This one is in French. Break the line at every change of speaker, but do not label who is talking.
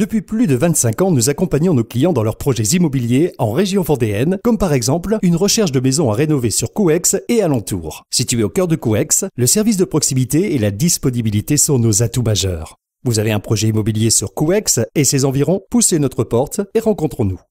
Depuis plus de 25 ans, nous accompagnons nos clients dans leurs projets immobiliers en région vendéenne, comme par exemple une recherche de maison à rénover sur Couex et alentour. Situé au cœur de Couex, le service de proximité et la disponibilité sont nos atouts majeurs. Vous avez un projet immobilier sur Couex et ses environs, poussez notre porte et rencontrons-nous.